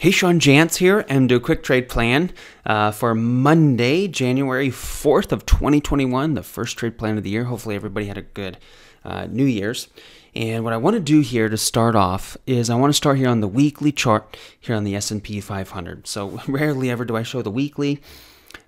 Hey, Sean Jantz here, and do a quick trade plan uh, for Monday, January 4th of 2021, the first trade plan of the year. Hopefully everybody had a good uh, New Year's. And what I want to do here to start off is I want to start here on the weekly chart here on the S&P 500. So rarely ever do I show the weekly.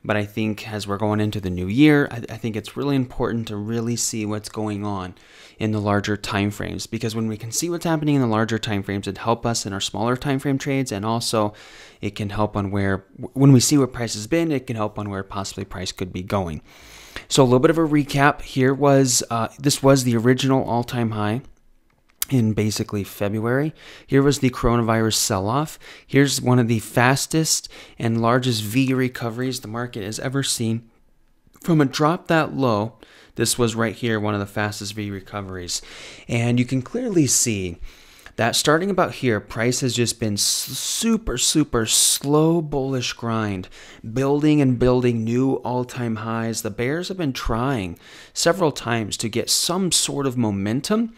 But I think as we're going into the new year, I, I think it's really important to really see what's going on in the larger time frames because when we can see what's happening in the larger time frames, it help us in our smaller time frame trades, and also it can help on where when we see where price has been, it can help on where possibly price could be going. So a little bit of a recap here was uh, this was the original all-time high in basically February. Here was the coronavirus sell off. Here's one of the fastest and largest V recoveries the market has ever seen. From a drop that low, this was right here, one of the fastest V recoveries. And you can clearly see that starting about here, price has just been super, super slow bullish grind, building and building new all time highs. The bears have been trying several times to get some sort of momentum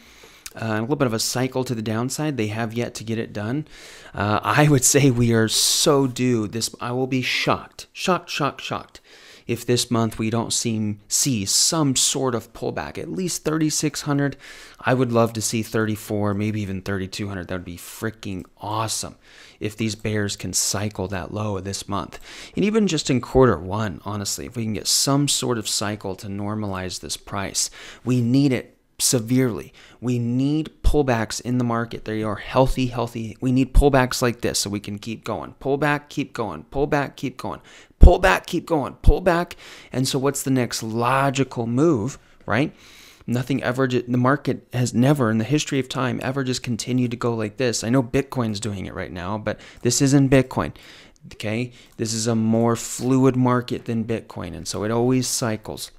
uh, a little bit of a cycle to the downside. They have yet to get it done. Uh, I would say we are so due. This I will be shocked, shocked, shocked, shocked, if this month we don't seem see some sort of pullback. At least 3,600. I would love to see 34, maybe even 3,200. That would be freaking awesome if these bears can cycle that low this month, and even just in quarter one. Honestly, if we can get some sort of cycle to normalize this price, we need it severely. We need pullbacks in the market. They are healthy, healthy. We need pullbacks like this so we can keep going. Pull back, keep going. Pull back, keep going. Pull back, keep going. Pull back. And so, what's the next logical move, right? Nothing ever, the market has never in the history of time ever just continued to go like this. I know Bitcoin's doing it right now, but this isn't Bitcoin. Okay. This is a more fluid market than Bitcoin. And so it always cycles.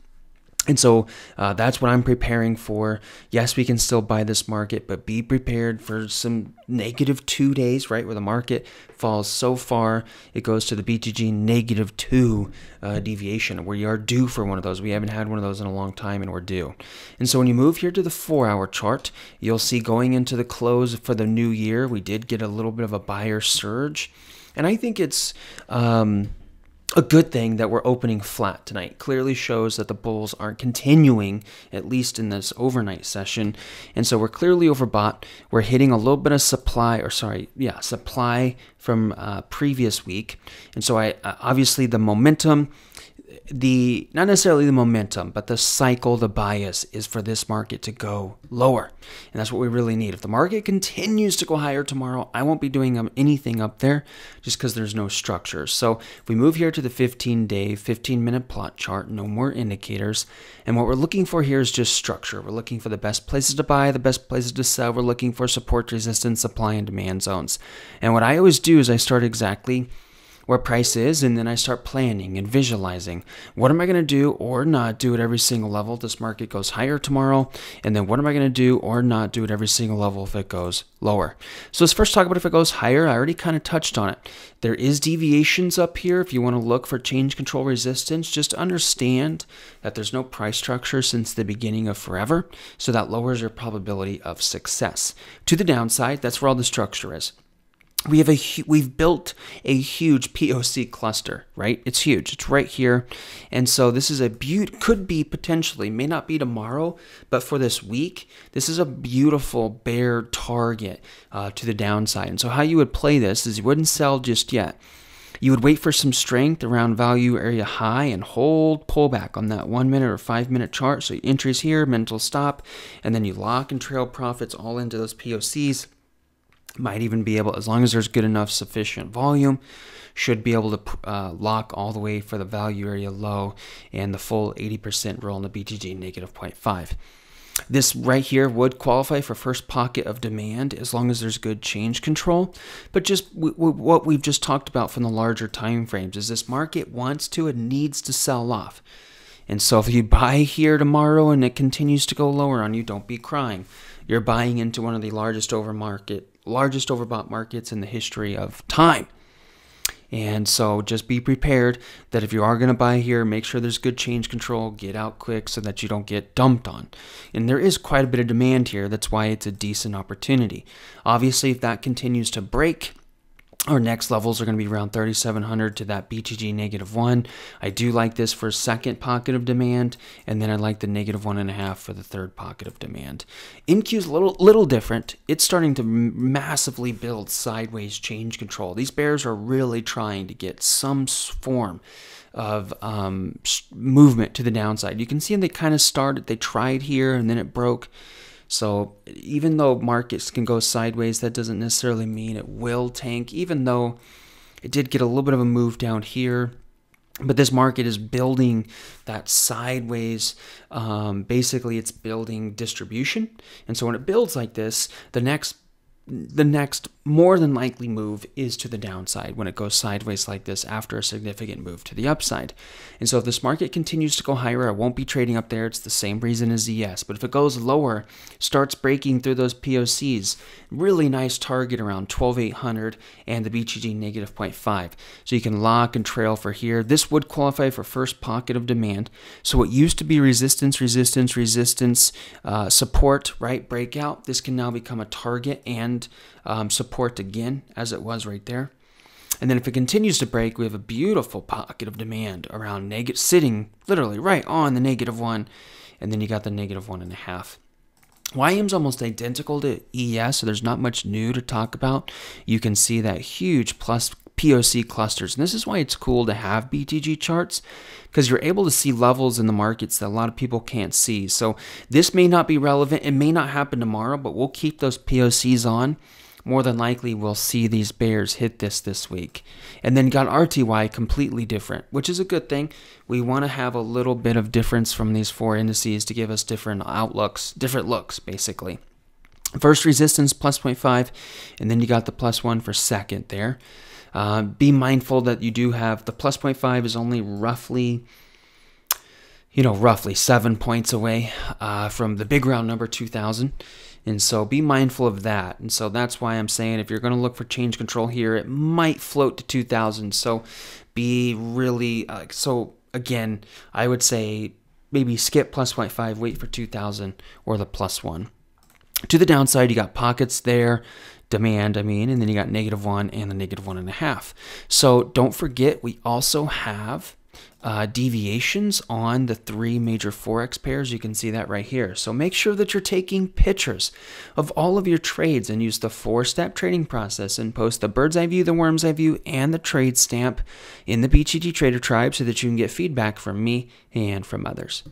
And so uh, that's what I'm preparing for. Yes, we can still buy this market, but be prepared for some negative two days, right? Where the market falls so far, it goes to the BTG negative two uh, deviation. We are due for one of those. We haven't had one of those in a long time, and we're due. And so when you move here to the four hour chart, you'll see going into the close for the new year, we did get a little bit of a buyer surge. And I think it's. Um, a good thing that we're opening flat tonight. Clearly shows that the bulls are not continuing, at least in this overnight session. And so we're clearly overbought. We're hitting a little bit of supply, or sorry, yeah, supply from uh, previous week. And so I uh, obviously the momentum the not necessarily the momentum, but the cycle, the bias is for this market to go lower. And that's what we really need. If the market continues to go higher tomorrow, I won't be doing um, anything up there just because there's no structure. So if we move here to the 15 day, 15 minute plot chart, no more indicators. And what we're looking for here is just structure. We're looking for the best places to buy, the best places to sell. We're looking for support, resistance, supply, and demand zones. And what I always do is I start exactly where price is, and then I start planning and visualizing what am I going to do or not do at every single level. This market goes higher tomorrow, and then what am I going to do or not do at every single level if it goes lower. So let's first talk about if it goes higher. I already kind of touched on it. There is deviations up here if you want to look for change control resistance. Just understand that there's no price structure since the beginning of forever, so that lowers your probability of success. To the downside, that's where all the structure is we have a we've built a huge POC cluster, right? It's huge. It's right here, and so this is a beaut could be potentially may not be tomorrow, but for this week, this is a beautiful bear target uh, to the downside. And so how you would play this is you wouldn't sell just yet. You would wait for some strength around value area high and hold pullback on that one minute or five minute chart. So entries here, mental stop, and then you lock and trail profits all into those POCs might even be able, as long as there's good enough sufficient volume, should be able to uh, lock all the way for the value area low and the full 80% roll in the BTG negative 0.5. This right here would qualify for first pocket of demand as long as there's good change control. But just what we've just talked about from the larger time frames is this market wants to and needs to sell off. And so if you buy here tomorrow and it continues to go lower on you, don't be crying. You're buying into one of the largest overmarket largest overbought markets in the history of time. And so just be prepared that if you are going to buy here, make sure there's good change control, get out quick so that you don't get dumped on. And there is quite a bit of demand here. That's why it's a decent opportunity. Obviously, if that continues to break, our next levels are going to be around 3,700 to that BTG negative one. I do like this for a second pocket of demand, and then I like the negative one and a half for the third pocket of demand. NQ is a little, little different. It's starting to massively build sideways change control. These bears are really trying to get some form of um, movement to the downside. You can see they kind of started, they tried here, and then it broke. So even though markets can go sideways, that doesn't necessarily mean it will tank, even though it did get a little bit of a move down here. But this market is building that sideways. Um, basically, it's building distribution. And so when it builds like this, the next the next more than likely move is to the downside when it goes sideways like this after a significant move to the upside. And so if this market continues to go higher, I won't be trading up there. It's the same reason as ES. But if it goes lower, starts breaking through those POCs, really nice target around 12800 and the BTG negative 0.5. So you can lock and trail for here. This would qualify for first pocket of demand. So what used to be resistance, resistance, resistance, uh, support, right, breakout, this can now become a target and and um, support again, as it was right there. And then if it continues to break, we have a beautiful pocket of demand around negative, sitting literally right on the negative one. And then you got the negative one and a half. YM's almost identical to ES, so there's not much new to talk about. You can see that huge plus POC clusters. And this is why it's cool to have BTG charts because you're able to see levels in the markets that a lot of people can't see. So this may not be relevant. It may not happen tomorrow, but we'll keep those POCs on. More than likely, we'll see these bears hit this this week. And then got RTY completely different, which is a good thing. We want to have a little bit of difference from these four indices to give us different outlooks, different looks, basically. First resistance plus 0.5, and then you got the plus 1 for second there. Uh, be mindful that you do have the plus 0.5 is only roughly, you know, roughly seven points away uh, from the big round number 2000. And so be mindful of that. And so that's why I'm saying if you're going to look for change control here, it might float to 2000. So be really, uh, so again, I would say maybe skip plus 0.5, wait for 2000 or the plus one. To the downside, you got pockets there demand, I mean, and then you got negative one and the negative one and a half. So don't forget, we also have uh, deviations on the three major forex pairs. You can see that right here. So make sure that you're taking pictures of all of your trades and use the four step trading process and post the bird's eye view, the worm's eye view, and the trade stamp in the BTT Trader Tribe so that you can get feedback from me and from others.